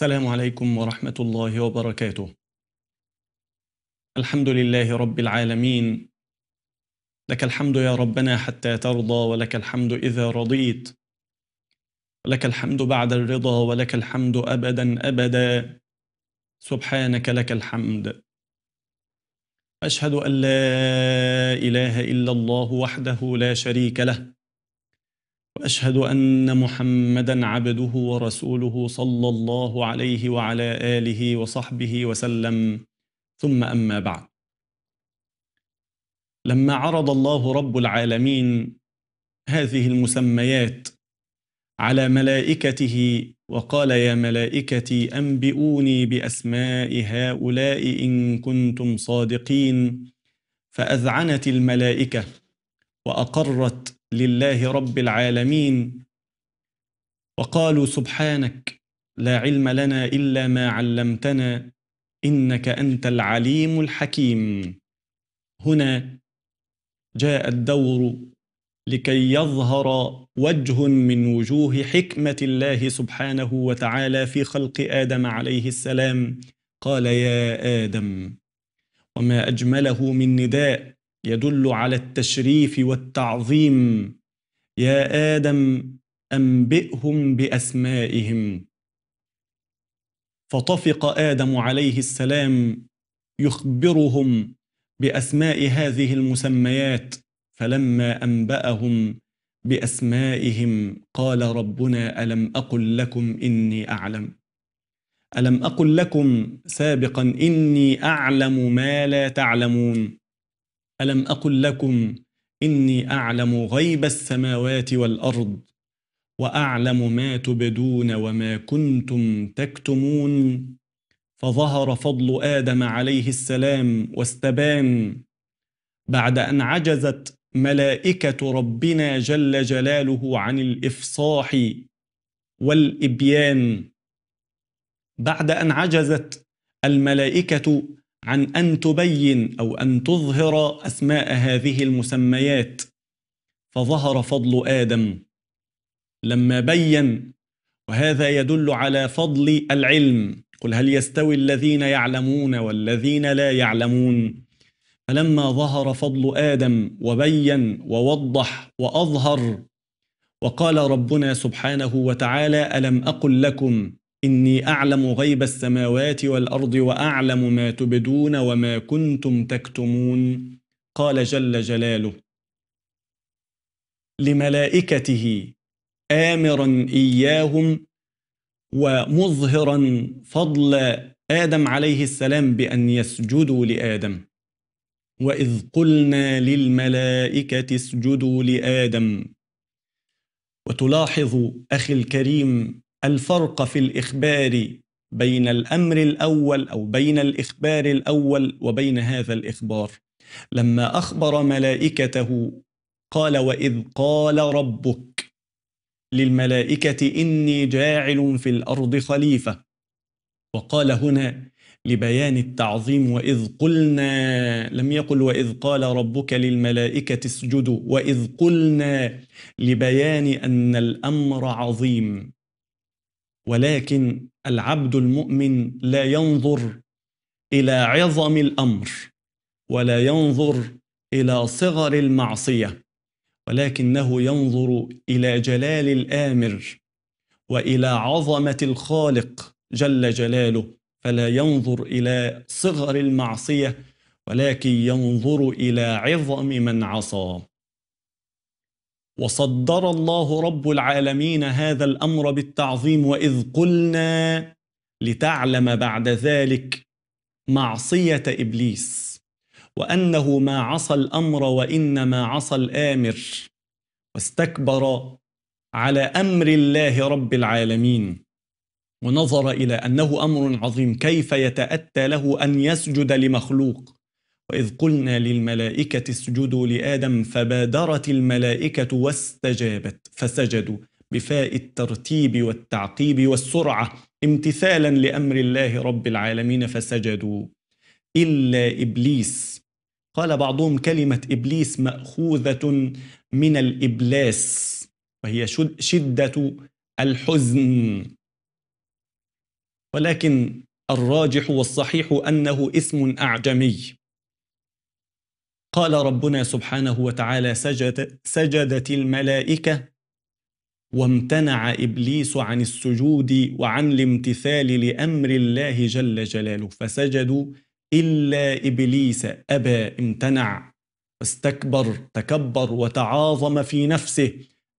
السلام عليكم ورحمة الله وبركاته. الحمد لله رب العالمين. لك الحمد يا ربنا حتى ترضى ولك الحمد إذا رضيت. ولك الحمد بعد الرضا ولك الحمد أبدا أبدا. سبحانك لك الحمد. أشهد أن لا إله إلا الله وحده لا شريك له. واشهد ان محمدا عبده ورسوله صلى الله عليه وعلى اله وصحبه وسلم ثم اما بعد لما عرض الله رب العالمين هذه المسميات على ملائكته وقال يا ملائكتي انبئوني باسماء هؤلاء ان كنتم صادقين فاذعنت الملائكه واقرت لله رب العالمين وقالوا سبحانك لا علم لنا إلا ما علمتنا إنك أنت العليم الحكيم هنا جاء الدور لكي يظهر وجه من وجوه حكمة الله سبحانه وتعالى في خلق آدم عليه السلام قال يا آدم وما أجمله من نداء يدل على التشريف والتعظيم يا ادم انبئهم باسمائهم فطفق ادم عليه السلام يخبرهم باسماء هذه المسميات فلما انباهم باسمائهم قال ربنا الم اقل لكم اني اعلم الم اقل لكم سابقا اني اعلم ما لا تعلمون ألم أقل لكم إني أعلم غيب السماوات والأرض وأعلم ما تبدون وما كنتم تكتمون فظهر فضل آدم عليه السلام واستبان بعد أن عجزت ملائكة ربنا جل جلاله عن الإفصاح والإبيان بعد أن عجزت الملائكة عن أن تبين أو أن تظهر أسماء هذه المسميات فظهر فضل آدم لما بين وهذا يدل على فضل العلم قل هل يستوي الذين يعلمون والذين لا يعلمون فلما ظهر فضل آدم وبين ووضح وأظهر وقال ربنا سبحانه وتعالى ألم أقل لكم إني أعلم غيب السماوات والأرض وأعلم ما تبدون وما كنتم تكتمون قال جل جلاله لملائكته آمرا إياهم ومظهرا فضل آدم عليه السلام بأن يسجدوا لآدم وإذ قلنا للملائكة اسجدوا لآدم وتلاحظ أخي الكريم الفرق في الإخبار بين الأمر الأول أو بين الإخبار الأول وبين هذا الإخبار لما أخبر ملائكته قال وإذ قال ربك للملائكة إني جاعل في الأرض خليفة وقال هنا لبيان التعظيم وإذ قلنا لم يقل وإذ قال ربك للملائكة اسجدوا وإذ قلنا لبيان أن الأمر عظيم ولكن العبد المؤمن لا ينظر الى عظم الامر ولا ينظر الى صغر المعصيه ولكنه ينظر الى جلال الامر والى عظمه الخالق جل جلاله فلا ينظر الى صغر المعصيه ولكن ينظر الى عظم من عصى وصدر الله رب العالمين هذا الأمر بالتعظيم وإذ قلنا لتعلم بعد ذلك معصية إبليس وأنه ما عصى الأمر وإنما عصى الآمر واستكبر على أمر الله رب العالمين ونظر إلى أنه أمر عظيم كيف يتأتى له أن يسجد لمخلوق وإذ قلنا للملائكة اسجدوا لآدم فبادرت الملائكة واستجابت فسجدوا بفاء الترتيب والتعقيب والسرعة امتثالا لأمر الله رب العالمين فسجدوا إلا إبليس قال بعضهم كلمة إبليس مأخوذة من الإبلاس وهي شدة الحزن ولكن الراجح والصحيح أنه اسم أعجمي قال ربنا سبحانه وتعالى سجد سجدت الملائكة وامتنع إبليس عن السجود وعن الامتثال لأمر الله جل جلاله فسجدوا إلا إبليس أبى امتنع استكبر تكبر وتعاظم في نفسه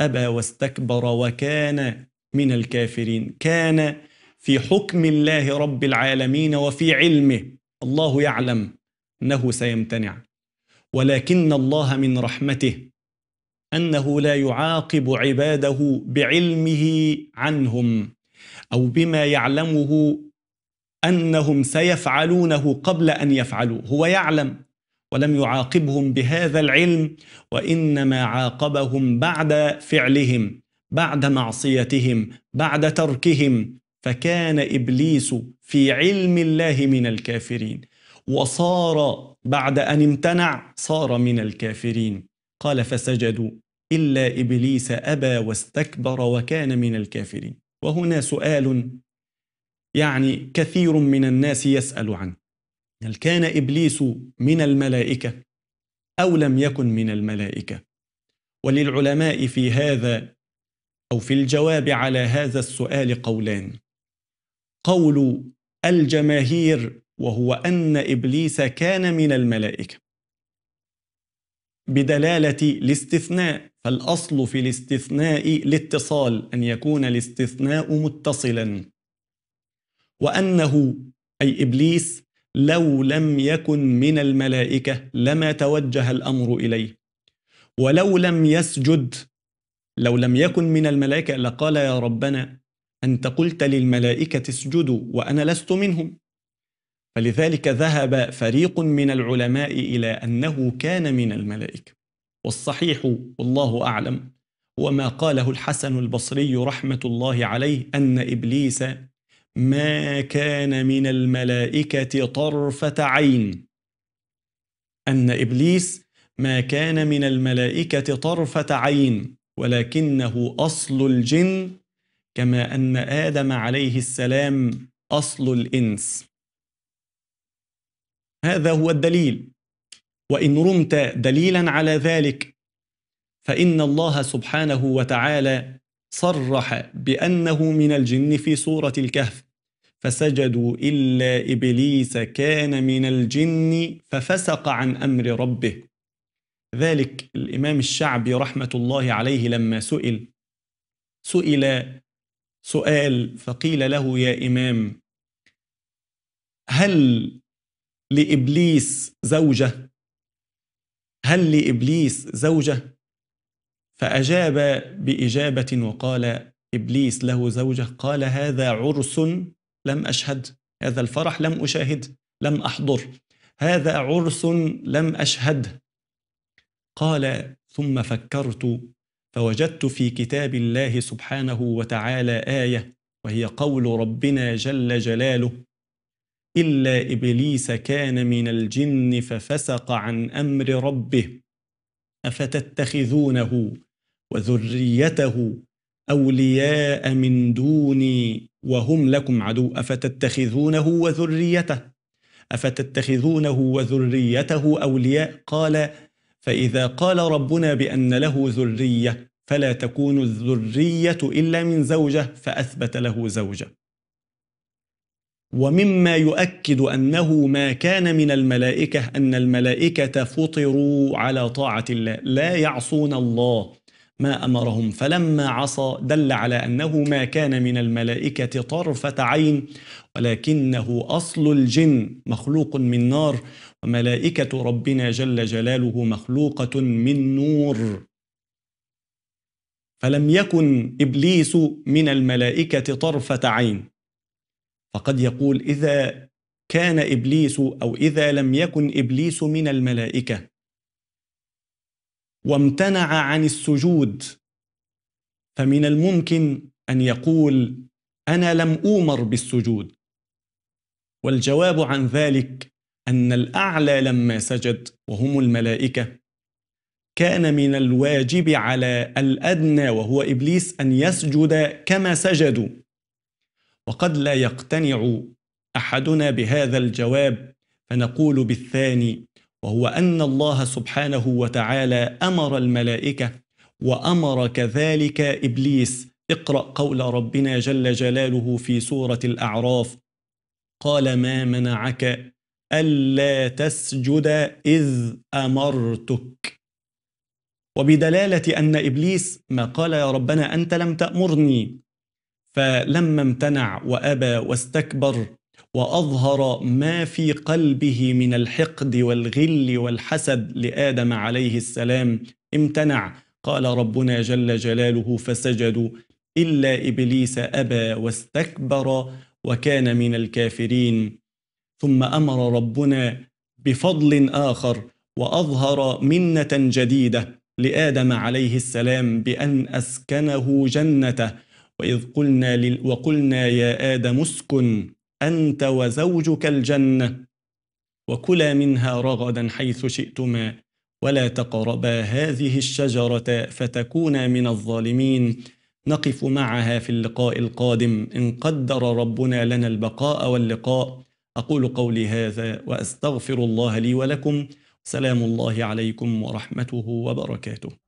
أبى واستكبر وكان من الكافرين كان في حكم الله رب العالمين وفي علمه الله يعلم أنه سيمتنع ولكن الله من رحمته انه لا يعاقب عباده بعلمه عنهم او بما يعلمه انهم سيفعلونه قبل ان يفعلوا هو يعلم ولم يعاقبهم بهذا العلم وانما عاقبهم بعد فعلهم بعد معصيتهم بعد تركهم فكان ابليس في علم الله من الكافرين وصار بعد أن امتنع صار من الكافرين قال فسجدوا إلا إبليس أبى واستكبر وكان من الكافرين وهنا سؤال يعني كثير من الناس يسأل عنه هل كان إبليس من الملائكة أو لم يكن من الملائكة وللعلماء في هذا أو في الجواب على هذا السؤال قولان قول الجماهير وهو أن إبليس كان من الملائكة بدلالة الاستثناء فالأصل في الاستثناء الاتصال أن يكون الاستثناء متصلا وأنه أي إبليس لو لم يكن من الملائكة لما توجه الأمر إليه ولو لم يسجد لو لم يكن من الملائكة لقال يا ربنا أنت قلت للملائكة اسجدوا وأنا لست منهم فلذلك ذهب فريق من العلماء إلى أنه كان من الملائكة والصحيح والله أعلم وما قاله الحسن البصري رحمة الله عليه أن إبليس ما كان من الملائكة طرفة عين أن إبليس ما كان من الملائكة طرفة عين ولكنه أصل الجن كما أن آدم عليه السلام أصل الإنس هذا هو الدليل وان رمت دليلا على ذلك فان الله سبحانه وتعالى صرح بانه من الجن في سوره الكهف فسجدوا الا ابليس كان من الجن ففسق عن امر ربه ذلك الامام الشعبي رحمه الله عليه لما سئل سئل سؤال فقيل له يا امام هل لابليس زوجه هل لابليس زوجه فاجاب باجابه وقال ابليس له زوجه قال هذا عرس لم اشهد هذا الفرح لم اشاهد لم احضر هذا عرس لم اشهده قال ثم فكرت فوجدت في كتاب الله سبحانه وتعالى ايه وهي قول ربنا جل جلاله إلا إبليس كان من الجن ففسق عن أمر ربه أفتتخذونه وذريته أولياء من دوني وهم لكم عدو أفتتخذونه وذريته أفتتخذونه وذريته أولياء قال فإذا قال ربنا بأن له ذرية فلا تكون الذرية إلا من زوجة فأثبت له زوجة ومما يؤكد أنه ما كان من الملائكة أن الملائكة فطروا على طاعة الله لا يعصون الله ما أمرهم فلما عصى دل على أنه ما كان من الملائكة طرفة عين ولكنه أصل الجن مخلوق من نار وملائكة ربنا جل جلاله مخلوقة من نور فلم يكن إبليس من الملائكة طرفة عين فقد يقول إذا كان إبليس أو إذا لم يكن إبليس من الملائكة وامتنع عن السجود فمن الممكن أن يقول أنا لم أومر بالسجود والجواب عن ذلك أن الأعلى لما سجد وهم الملائكة كان من الواجب على الأدنى وهو إبليس أن يسجد كما سجدوا وقد لا يقتنع احدنا بهذا الجواب فنقول بالثاني وهو ان الله سبحانه وتعالى امر الملائكه وامر كذلك ابليس اقرا قول ربنا جل جلاله في سوره الاعراف قال ما منعك الا تسجد اذ امرتك وبدلاله ان ابليس ما قال يا ربنا انت لم تامرني فلما امتنع وابى واستكبر واظهر ما في قلبه من الحقد والغل والحسد لادم عليه السلام امتنع قال ربنا جل جلاله فسجدوا الا ابليس ابى واستكبر وكان من الكافرين ثم امر ربنا بفضل اخر واظهر منه جديده لادم عليه السلام بان اسكنه جنته وإذ قلنا لل... وقلنا يا آدم اسكن أنت وزوجك الجنة وكلا منها رغدا حيث شئتما ولا تقربا هذه الشجرة فتكونا من الظالمين نقف معها في اللقاء القادم إن قدر ربنا لنا البقاء واللقاء أقول قولي هذا وأستغفر الله لي ولكم سلام الله عليكم ورحمته وبركاته